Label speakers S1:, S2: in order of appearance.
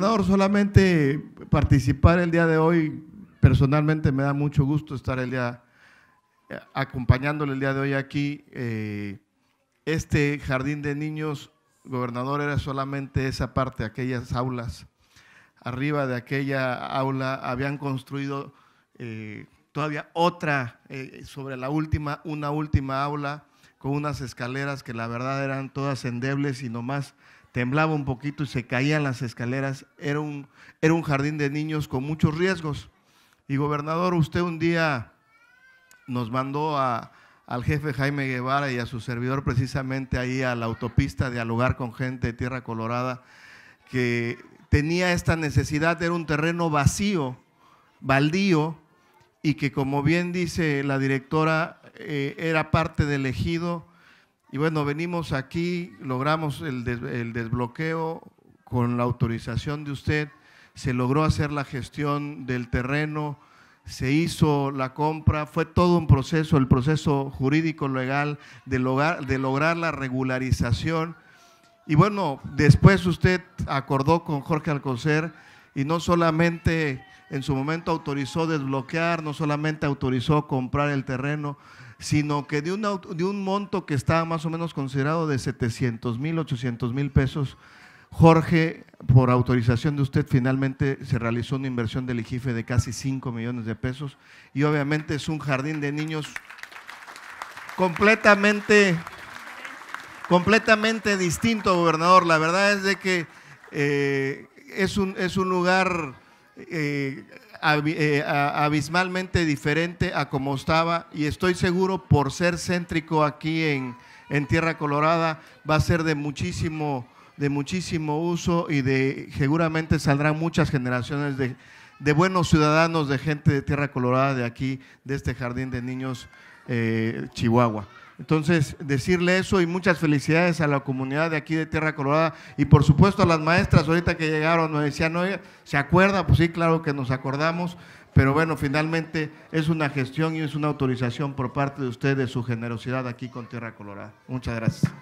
S1: Gobernador, solamente participar el día de hoy, personalmente me da mucho gusto estar el día, eh, acompañándole el día de hoy aquí. Eh, este jardín de niños, gobernador, era solamente esa parte, aquellas aulas. Arriba de aquella aula habían construido eh, todavía otra, sobre la última, una última aula con unas escaleras que la verdad eran todas endebles y nomás temblaba un poquito y se caían las escaleras. Era un, era un jardín de niños con muchos riesgos. Y gobernador, usted un día nos mandó al jefe Jaime Guevara y a su servidor precisamente ahí a la autopista a dialogar con gente de Tierra Colorada que tenía esta necesidad, era un terreno vacío, baldío, y que como bien dice la directora, eh, era parte del ejido y bueno, venimos aquí, logramos el, desbloqueo con la autorización de usted, se logró hacer la gestión del terreno, se hizo la compra, fue todo un proceso, el proceso jurídico legal de lograr, de lograr la regularización. Y bueno, después usted acordó con Jorge Alcocer y no solamente en su momento autorizó desbloquear, no solamente autorizó comprar el terreno, sino que de un, de un monto que estaba más o menos considerado de 700 mil, 800 mil pesos, Jorge, por autorización de usted, finalmente se realizó una inversión del IGIFE de casi 5 millones de pesos y obviamente es un jardín de niños completamente, completamente distinto, gobernador. La verdad es de que eh, es, un, es un lugar eh, eh, abismalmente diferente a como estaba y estoy seguro por ser céntrico aquí en, Tierra Colorada va a ser de muchísimo, de muchísimo uso y de seguramente saldrán muchas generaciones de, buenos ciudadanos, de gente de Tierra Colorada, de aquí, de este jardín de niños eh, Chihuahua. Entonces, decirle eso y muchas felicidades a la comunidad de aquí de Tierra Colorada y por supuesto a las maestras ahorita que llegaron nos decían, oye, ¿se acuerda? Pues sí, claro que nos acordamos, pero bueno, finalmente es una gestión y es una autorización por parte de ustedes, de su generosidad aquí con Tierra Colorada. Muchas gracias.